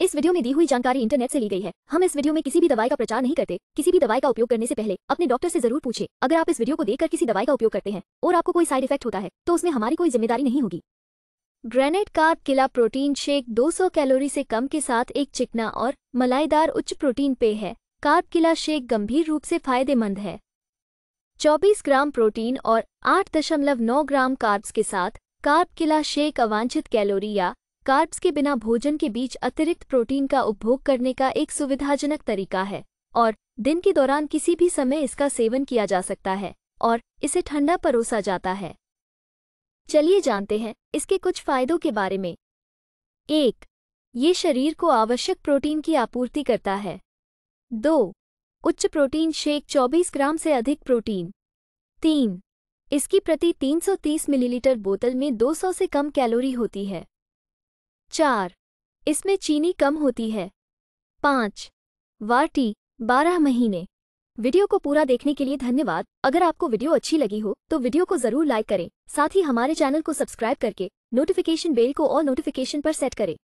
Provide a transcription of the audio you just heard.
इस वीडियो में दी हुई जानकारी इंटरनेट से ली गई है हम इस वीडियो में किसी भी दवाई का प्रचार नहीं करते किसी भी दवाई का उपयोग करने से पहले अपने डॉक्टर से जरूर पूछे अगर आप इस वीडियो को देखकर किसी दवाई का उपयोग करते हैं और आपको कोई साइड इफेक्ट होता है तो उसमें हमारी कोई जिम्मेदारी नहीं होगी Grenade carb killa protein shake दो कैलोरी से कम के साथ एक चिकना और मलाईदार उच्च प्रोटीन पेय है कार्प किला शेक गंभीर रूप से फायदेमंद है 24 ग्राम प्रोटीन और 8.9 ग्राम कार्ब्स के साथ कार्ब किला शेक अवांछित कैलोरी या कार्ब्स के बिना भोजन के बीच अतिरिक्त प्रोटीन का उपभोग करने का एक सुविधाजनक तरीका है और दिन के दौरान किसी भी समय इसका सेवन किया जा सकता है और इसे ठंडा परोसा जाता है चलिए जानते हैं इसके कुछ फायदों के बारे में एक ये शरीर को आवश्यक प्रोटीन की आपूर्ति करता है दो उच्च प्रोटीन शेक 24 ग्राम से अधिक प्रोटीन तीन इसकी प्रति 330 मिलीलीटर बोतल में 200 से कम कैलोरी होती है चार इसमें चीनी कम होती है पाँच वाटी बारह महीने वीडियो को पूरा देखने के लिए धन्यवाद अगर आपको वीडियो अच्छी लगी हो तो वीडियो को जरूर लाइक करें साथ ही हमारे चैनल को सब्सक्राइब करके नोटिफिकेशन बेल को और नोटिफिकेशन पर सेट करें